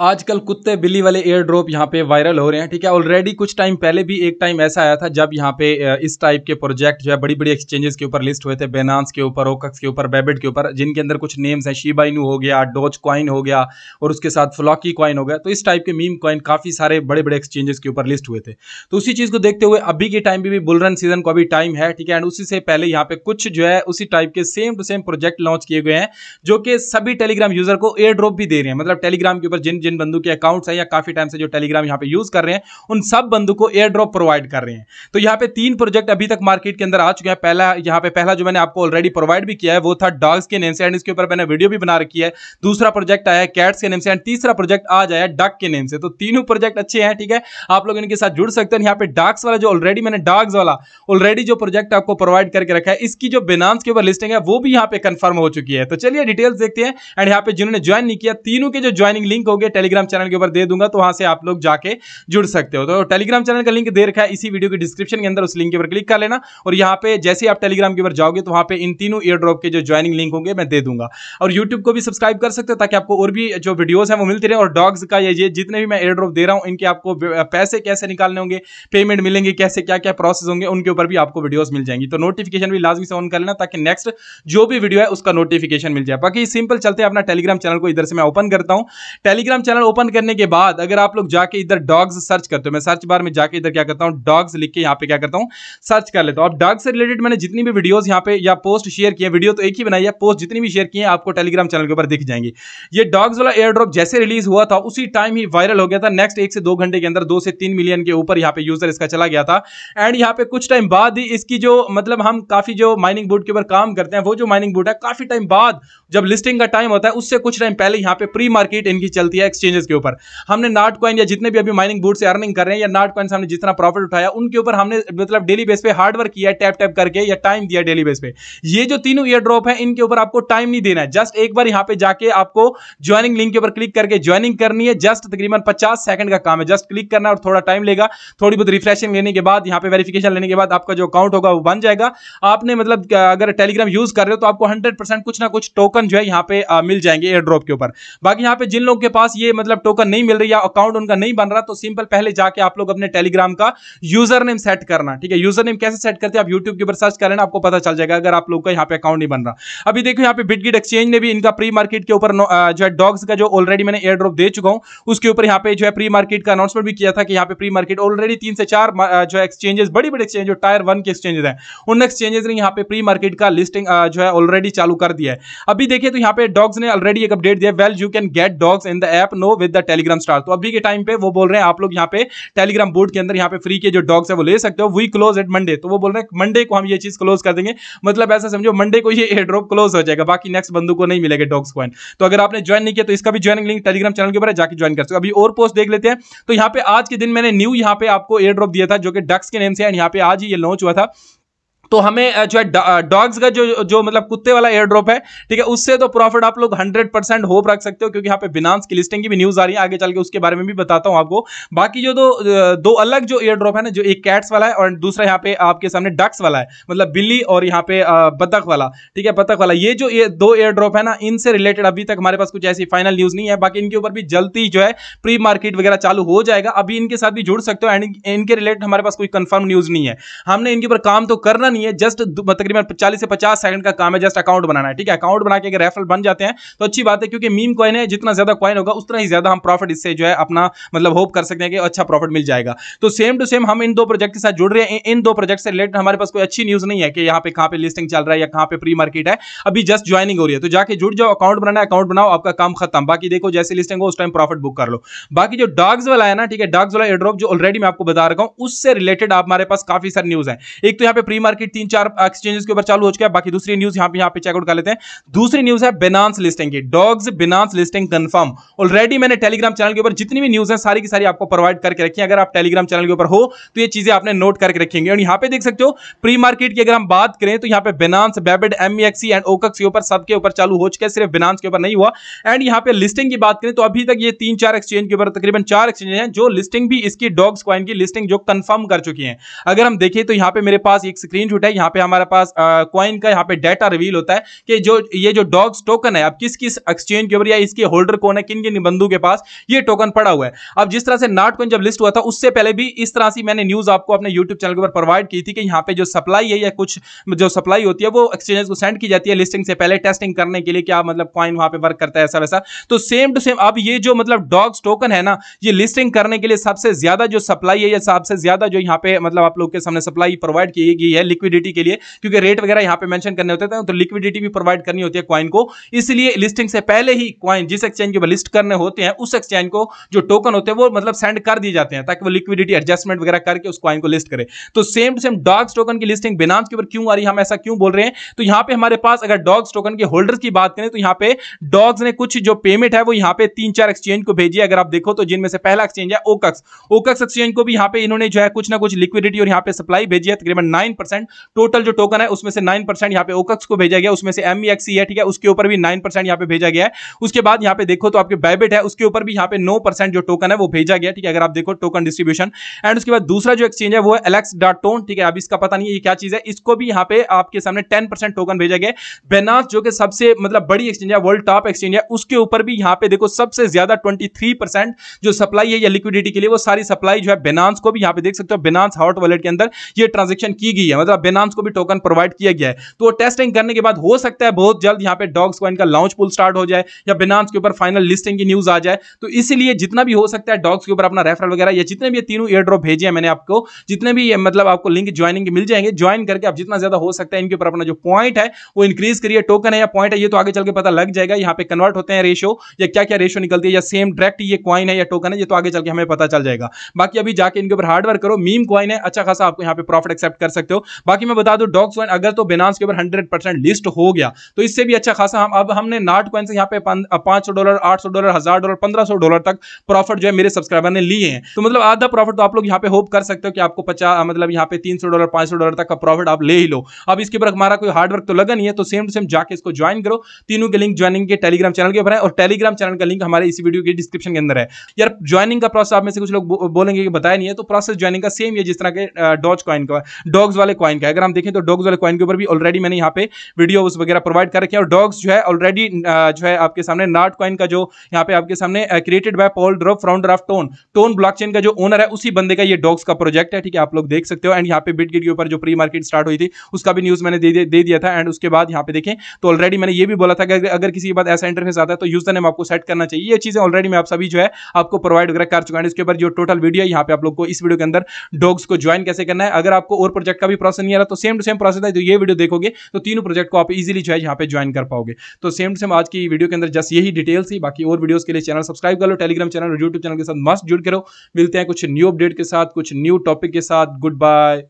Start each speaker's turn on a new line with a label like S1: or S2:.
S1: आजकल कुत्ते बिल्ली वाले एयर ड्रॉप यहाँ पे वायरल हो रहे हैं ठीक है ऑलरेडी कुछ टाइम पहले भी एक टाइम ऐसा आया था जब यहाँ पे इस टाइप के प्रोजेक्ट जो है बड़ी बड़ी एक्सचेंजेस के ऊपर लिस्ट हुए थे बेनास के ऊपर ओकक्स के ऊपर बेबिट के ऊपर जिनके अंदर कुछ नेम्स हैं शीबाइनू हो गया डोज क्वाइन हो गया और उसके साथ फ्लॉकी क्वाइन हो गया तो इस टाइप के मीम क्वाइन काफ़ी सारे बड़े बड़े एक्सचेंजेस के ऊपर लिस्ट हुए थे तो उसी चीज़ को देखते हुए अभी के टाइम भी बुलरन सीजन को अभी टाइम है ठीक है एंड उसी से पहले यहाँ पे कुछ जो है उसी टाइप के same to same project launch किए गए हैं जो कि सभी टेलीग्राम यूजर को एयर ड्रॉप भी दे रहे हैं मतलब टेलीग्राम के ऊपर जिन जिन बंधु के अकाउंट्स हैं या काफ़ी टाइम से जो टेलीग्राम यहाँ पे यूज़ कर रहे हैं उन सब बंधु को एयर ड्रॉप प्रोवाइड कर रहे हैं तो यहाँ पे तीन प्रोजेक्ट अभी तक मार्केट के अंदर आ चुके हैं पहला यहाँ पे पहला जो मैंने आपको ऑलरेडी प्रोवाइड भी किया है वो था डॉग्स के नेम से एंड इसके ऊपर मैंने वीडियो भी बना रखी है दूसरा प्रोजेक्ट आया कैट्स के नेम से एंड तीसरा प्रोजेक्ट आ जाए डक के नेम से तो तीनों प्रोजेक्ट अच्छे हैं ठीक है आप लोग इनके साथ जुड़ सकते हैं यहाँ पे डॉग्स वाला जो ऑलरेडी मैंने डॉग्स वाला ऑलरेडी जो प्रोजेक्ट आपको प्रोवाइड करके रखा है इसकी जो बिनांस के ऊपर लिस्टिंग है वो भी यहाँ पे कंफर्म हो चुकी है तो चलिए डिटेल्स देखते हैं एंड यहाँ पे जिन्होंने ज्वाइन नहीं किया तीनों के जो ज्वाइनिंग लिंक हो टेलीग्राम चैनल के ऊपर दे दूंगा तो वहां से आप लोग जाके जुड़ सकते हो तो टेलीग्राम चैनल का लिंक दे रखा है इसी वीडियो के डिस्क्रिप्शन के अंदर उस लिंक के ऊपर क्लिक कर लेना और यहाँ पे जैसे आप टेलीग्राम के ऊपर जाओगे तो वहां पर इन तीनों ईयर ड्रॉप के जो ज्वाइनिंग लिंक होंगे मैं दे दूंगा और यूट्यूब को भी सब्सक्राइब कर सकते हो ताकि आपको और भी जो वीडियोज है वो मिलती रहे और डॉग्स का ये जितने भी मैं एयर ड्रॉप दे रहा हूँ इनके आपको पैसे कैसे निकालने होंगे पेमेंट मिलेंगे कैसे क्या क्या प्रोसेस होंगे उनके ऊपर भी आपको वीडियोस मिल जाएंगी तो नोटिफिकेशन भी लाजमी से ऑन कर लेना ताकि नेक्स्ट जो भी वीडियो है उसका नोटिफिकेशन मिल जाए बाकी सिंपल चलते हैं अपना टेलीग्राम चैनल को इधर से मैं ओपन करता हूँ टेलीग्राम चैनल ओपन करने के बाद अगर आप लोग जाके इधर डॉग्स सर्च करते हो मैं सर्च बार में जाके इधर क्या करता हूँ डॉग्स लिख के यहाँ पे क्या करता हूँ सर्च कर लेता हूँ अब डॉग से रिलेटेड मैंने जितनी भी वीडियोस यहाँ पे या पोस्ट शेयर किए वीडियो तो एक ही बनाई है पोस्ट जितनी भी शेयर किए आपको टेलीग्राम चैनल के ऊपर दिख जाएंगे ये डॉग्स वाला एयर ड्रॉप जैसे रिलीज हुआ था उसी टाइम ही वायरल हो गया था नेक्स्ट एक से दो घंटे के अंदर दो से तीन मिलियन के ऊपर यहाँ पे यूजर इसका चला गया था एंड यहाँ पे कुछ टाइम बाद ही इसकी जो मतलब हम काफी जो माइनिंग बोर्ड के ऊपर काम करते हैं वो जो माइनिंग बोर्ड है काफी टाइम बाद जब लिस्टिंग का टाइम होता है उससे कुछ टाइम पहले यहाँ पे प्री मार्केट इनकी चलती है एक्सचेंजेस के ऊपर हमने नॉट कॉइन या जितने भी अभी माइनिंग बूट से अर्निंग कर रहे हैं या नॉट कॉइन से हमने जितना प्रॉफिट उठाया उनके ऊपर हमने मतलब डेली बेस पे हार्डवर्क किया टैप टैप करके या टाइम दिया डेली बेस पे ये जो तीनों ईयर ड्रॉप है इनके ऊपर आपको टाइम नहीं देना है जस्ट एक बार यहाँ पे जाके आपको ज्वाइनिंग लिंक के ऊपर क्लिक करके ज्वाइनिंग करनी है जस्ट तकरीबन पचास सेकंड का काम है जस्ट क्लिक करना और थोड़ा टाइम लेगा थोड़ी बहुत रिफ्रेशिंग लेने के बाद यहाँ पे वेरिफिकेशन लेने के बाद आपका जो अकाउंट होगा वो बन जाएगा आपने मतलब अगर टेलीग्राम यूज कर रहे हो तो आपको हंड्रेड कुछ ना कुछ टोकन जो है यहाँ पे मिल जाएंगे एयर ड्रॉप के ऊपर बाकी यहाँ पे जिन लोगों के पास ये ये मतलब टोकन नहीं मिल रही या अकाउंट उनका नहीं बन रहा तो सिंपल पहले जाके आप लोग अपने टेलीग्राम का यूजर नेम सेट करना ठीक है यूजर नेम कैसे सेट करते हैं आप यूट्यूब के ऊपर सर्च करें आपको पता चल जाएगा अगर आप लोग का यहाँ पे अकाउंट नहीं बन रहा अभी देखो यहाँ पे बिटगिट एक्सचेंज ने भी इनका प्री मार्केट के ऊपर जो है डॉग्स का जो ऑलरेडी मैंने एयर ड्रॉप दे चुका हूँ उसके ऊपर यहाँ पे जो है प्री मार्केट का अनाउंसमेंट भी किया था कि यहाँ पे प्री मार्केट ऑलरेडी तीन से चार जो एक्सचेंजेस बड़ी बड़ी एक्सचेंज जो टायर वन के एक्सचेंजेस हैं उन एक्सचेंजेस ने यहाँ पे प्री मार्केट का लिस्टिंग जो है ऑलरेडी चालू कर दिया है अभी देखिए तो यहाँ पे डॉग्स ने ऑलरेडी एक अपडेट दिया well you can get dogs in the app no with the Telegram star तो अभी के टाइम पे वो बोल रहे हैं आप लोग यहाँ पे टेलीग्राम बोर्ड के अंदर यहाँ पे फ्री के जो डॉग्स है वो ले सकते हो वी क्लोज एट मंडे तो वो बोल रहे हैं मंडे को हम ये चीज क्लोज कर देंगे मतलब ऐसा समझो मंडे को ये एयर ड्रॉप क्लोज हो जाएगा बाकी नेक्स्ट बंधु को नहीं मिलेगा डॉग्स क्वाइन तो अगर आपने ज्वाइन नहीं किया तो इसका भी ज्वाइनिंग लिंक टेलीग्राम चैनल के ऊपर जाकर ज्वाइन कर सकते हो अभी और पोस्ट देख लेते हैं तो यहाँ पे आज के दिन मैंने न्यू यहाँ पे आपको एयर ड्रॉप दिया था जो कि डक्स के नेम से है यहाँ पे आज ही ये लॉन्च हुआ था तो हमें जो है डॉग्स का जो जो मतलब कुत्ते वाला एयर ड्रॉप है ठीक है उससे तो प्रॉफिट आप लोग हंड्रेड परसेंट होप रख सकते हो क्योंकि यहाँ पे बिनांस की लिस्टिंग की भी न्यूज आ रही है आगे चल के उसके बारे में भी बताता हूँ आपको बाकी जो दो दो अलग जो एयर ड्रॉप है ना जो एक कैट्स वाला है और दूसरा यहाँ पे आपके सामने डक्स वाला है मतलब बिल्ली और यहाँ पे बतख वाला ठीक है बतख वाला ये जो ये दो एयर ड्रॉप है ना इनसे रिलेटेड अभी तक हमारे पास कुछ ऐसी फाइनल न्यूज नहीं है बाकी इनके ऊपर भी जल्दी जो है प्री मार्केट वगैरह चालू हो जाएगा अभी इनके साथ भी जुड़ सकते हो एंड इनके रिलेटेड हमारे पास कोई कंफर्म न्यूज नहीं है हमने इनके ऊपर काम तो करना नहीं है जस्ट तकरीबन चालीस से पचास सेकंड का काम है जस्ट अकाउंट बनाना है ठीक है अकाउंट बना के अगर रेफरल बन जाते हैं तो अच्छी बात है क्योंकि मीम कॉइन है जितना ज्यादा कॉइन होगा उतना ही ज्यादा हम प्रॉफिट इससे जो है अपना मतलब होप कर सकते हैं कि अच्छा प्रॉफिट मिल जाएगा तो सेम टू सेम हम इन दो प्रोजेक्ट के साथ जुड़ रहे हैं इन दो प्रोजेक्ट से रिलेटेड हमारे पास कोई अच्छी न्यूज नहीं है कि यहाँ पे कहाँ पे लिस्टिंग चल रहा है या कहाँ पे प्री मार्केट है अभी जस्ट ज्वाइनिंग हो रही है तो जाके जुड़ जाओ अकाउंट बनाना अकाउंट बनाओ आपका काम खत्म बाकी देखो जैसे लिस्टिंग हो उस टाइम प्रॉफिट बुक कर लो बाकी जो डॉग्स वाला है ना ठीक है डॉग्स वाला एड्रॉप जो ऑलरेडी मैं आपको बता रहा हूँ उससे रिलेटेड आप हमारे पास काफी सारी न्यूज है एक तो यहाँ पे प्री मार्केट मार्केट तीन चार एक्सचेंजेस के ऊपर चालू हो चुका है बाकी दूसरी न्यूज यहाँ पे यहाँ पे चेकआउट कर लेते हैं दूसरी न्यूज है बेनास लिस्टिंग की dogs Binance listing confirm already मैंने टेलीग्राम चैनल के ऊपर जितनी भी न्यूज है सारी की सारी आपको प्रोवाइड करके रखी है अगर आप टेलीग्राम चैनल के ऊपर हो तो ये चीजें आपने नोट करके रखेंगे और यहाँ पे देख सकते हो प्री मार्केट की अगर हम बात करें तो यहाँ पे बिनांस बेबिड एमएक्सी एंड ओकक्स के ऊपर सबके ऊपर चालू हो चुका है सिर्फ बिनांस के ऊपर नहीं हुआ एंड यहाँ पे लिस्टिंग की बात करें तो अभी तक ये तीन चार एक्सचेंज के ऊपर तकरीबन चार एक्सचेंज है जो लिस्टिंग भी इसकी डॉग्स क्वाइन की लिस्टिंग जो कंफर्म कर चुकी है अगर हम देखें तो यहाँ पे मेरे पास एक स्क्रीन इंस्टीट्यूट है यहाँ पे हमारे पास कॉइन का यहाँ पे डाटा रिवील होता है कि जो ये जो डॉग्स टोकन है अब किस किस एक्सचेंज के ऊपर या इसके होल्डर कौन है किन किन बंधु के पास ये टोकन पड़ा हुआ है अब जिस तरह से नाट कॉइन जब लिस्ट हुआ था उससे पहले भी इस तरह से मैंने न्यूज आपको अपने यूट्यूब चैनल के ऊपर प्रोवाइड की थी कि यहाँ पे जो सप्लाई है या कुछ जो सप्लाई होती है वो एक्सचेंजेस को सेंड की जाती है लिस्टिंग से पहले टेस्टिंग करने के लिए क्या मतलब कॉइन वहाँ पे वर्क करता है ऐसा वैसा तो सेम टू सेम अब ये जो मतलब डॉग्स टोकन है ना ये लिस्टिंग करने के लिए सबसे ज्यादा जो सप्लाई है या सबसे ज्यादा जो यहाँ पे मतलब आप लोग के सामने सप्लाई प्रोवाइड की गई है लिक्विडिटी के लिए क्योंकि रेट वगैरह यहां पे मेंशन करने होते हैं तो लिक्विडिटी भी प्रोवाइड करनी होती है क्वाइन को इसलिए लिस्टिंग से पहले ही क्वाइन जिस एक्सचेंज के लिस्ट करने होते हैं उस एक्सचेंज को जो टोकन होते हैं वो मतलब सेंड कर दिए जाते हैं ताकि वो लिक्विडिटी एडजस्टमेंट वगैरह करके उस क्वाइन को लिस्ट करे तो same to same dogs token की लिस्टिंग बिनांस के ऊपर क्यों आ रही है हम ऐसा क्यों बोल रहे हैं तो यहाँ पे हमारे पास अगर डॉग्स टोकन के होल्डर्स की बात करें तो यहाँ पे डॉग्स ने कुछ जो पेमेंट है वो यहाँ पे तीन चार एक्सचेंज को भेजी अगर आप देखो तो जिनमें से पहला एक्सचेंज है ओकक्स ओकक्स एक्सचेंज को भी यहाँ पे इन्होंने जो है कुछ ना कुछ लिक्विडिटी और यहाँ पे सप्लाई भेजी है तकरीबन नाइन परसेंट टोटल जो टोकन है उसमें से नाइन परसेंट यहाँ पे ओकक्स को भेजा गया उसमें से एम e e है ठीक है उसके ऊपर भी नाइन परसेंट यहाँ पे भेजा गया है उसके बाद यहाँ पे देखो तो आपके बैबिट है उसके ऊपर भी यहाँ पे नौ परसेंट जो टोकन है वो भेजा गया ठीक है अगर आप देखो टोकन डिस्ट्रीब्यूशन एंड उसके बाद दूसरा जो एक्सचेंज है वो है एलेक्स डॉट ठीक है अब इसका पता नहीं ये क्या चीज है इसको भी यहाँ पे आपके सामने टेन टोकन भेजा गया बेनास जो कि सबसे मतलब बड़ी एक्सचेंज है वर्ल्ड टॉप एक्सचेंज है उसके ऊपर भी यहाँ पे देखो सबसे ज्यादा ट्वेंटी जो सप्लाई है या लिक्विडिटी के लिए वो सारी सप्लाई जो है बेनास को भी यहाँ पे देख सकते हो बेनास हॉट वॉलेट के अंदर ये ट्रांजेक्शन की गई है मतलब बेनाम्स को भी टोकन प्रोवाइड किया गया है तो वो टेस्टिंग करने के बाद हो सकता है बहुत जल्द यहाँ पे डॉग्स कॉइन का लॉन्च पुल स्टार्ट हो जाए या बेनाम्स के ऊपर फाइनल लिस्टिंग की न्यूज आ जाए तो इसीलिए जितना भी हो सकता है डॉग्स के ऊपर अपना रेफरल वगैरह या जितने भी तीनों एयर ड्रॉप भेजे हैं मैंने आपको जितने भी मतलब आपको लिंक ज्वाइनिंग मिल जाएंगे ज्वाइन करके आप जितना ज्यादा हो सकता है इनके ऊपर अपना जो पॉइंट है वो इंक्रीज करिए टोकन है या पॉइंट है ये तो आगे चल के पता लग जाएगा यहाँ पे कन्वर्ट होते हैं रेशो या क्या क्या रेशो निकलती है या सेम डायरेक्ट ये कॉइन है या टोकन है ये तो आगे चल के हमें पता चल जाएगा बाकी अभी जाके इनके ऊपर हार्डवर्क करो मीम कॉइन है अच्छा खासा आपको यहाँ पे प्रॉफिट एक्सेप्ट कर सकते हो बाकी मैं बता दूं डॉग स्वाइन अगर तो बिनांस के ऊपर हंड्रेड परसेंट लिस्ट हो गया तो इससे भी अच्छा खासा हम अब हमने नाट कॉइन से यहाँ पे पांच सौ डॉलर आठ सौ डॉलर हजार डॉलर पंद्रह सौ डॉलर तक प्रॉफिट जो है मेरे सब्सक्राइबर ने लिए हैं तो मतलब आधा प्रॉफिट तो आप लोग यहाँ पे होप कर सकते हो कि आपको पचास मतलब यहाँ पे तीन सौ डॉलर पांच सौ डॉलर तक का प्रॉफिट आप ले ही लो अब इसके ऊपर हमारा कोई हार्डवर्क तो लगा नहीं है तो सेम टू सेम जाके इसको ज्वाइन करो तीनों के लिंक ज्वाइनिंग के टेलीग्राम चैनल के ऊपर है और टेलीग्राम चैनल का लिंक हमारे इस वीडियो के डिस्क्रिप्शन के अंदर है यार ज्वाइनिंग का प्रोसेस आप में से कुछ लोग बोलेंगे कि बताया नहीं है तो प्रोसेस ज्वाइनिंग का सेम है जिस तरह के डॉज कॉइन का डॉग्स वाले कॉइन है अगर हम देखें तो डॉग्स वाले कॉइन के ऊपर भी ऑलरेडी मैंने यहाँ पे वीडियो वगैरह प्रोवाइड कर रखे और डॉग्स जो है ऑलरेडी जो है आपके सामने नार्ट कॉइन का जो यहाँ पे आपके सामने created by Pavel Durov founder of TON TON block का जो ओनर है उसी बंदे का ये डॉग्स का प्रोजेक्ट है ठीक है आप लोग देख सकते हो एंड यहाँ पे बिटगिट के ऊपर जो प्री मार्केट स्टार्ट हुई थी उसका भी न्यूज मैंने दे, दिया था एंड उसके बाद यहाँ पे देखें तो ऑलरेडी मैंने ये भी बोला था कि अगर किसी के बाद ऐसा इंटरफेस आता है तो यूजर नेम आपको सेट करना चाहिए ये चीजें ऑलरेडी मैं आप सभी जो है आपको प्रोवाइड वगैरह कर चुका है इसके ऊपर जो टोटल वीडियो है यहाँ पे आप लोग को इस वीडियो के अंदर डॉग्स को ज्वाइन कैसे करना है अगर आपको और प्रोजेक्ट का भी प्रोसेस नहीं आ रहा तो सेम टू सेम प्रोसेस है तो ये वीडियो देखोगे तो तीनों प्रोजेक्ट को आप इजीली जो है यहाँ पे ज्वाइन कर पाओगे तो सेम टू सेम आज की वीडियो के अंदर जस्ट यही डिटेल्स ही बाकी और वीडियोस के लिए चैनल सब्सक्राइब कर लो टेलीग्राम चैनल और यूट्यूब चैनल के साथ मस्त जुड़ करो मिलते हैं कुछ न्यू अपडेट के साथ कुछ न्यू टॉपिक के साथ गुड बाय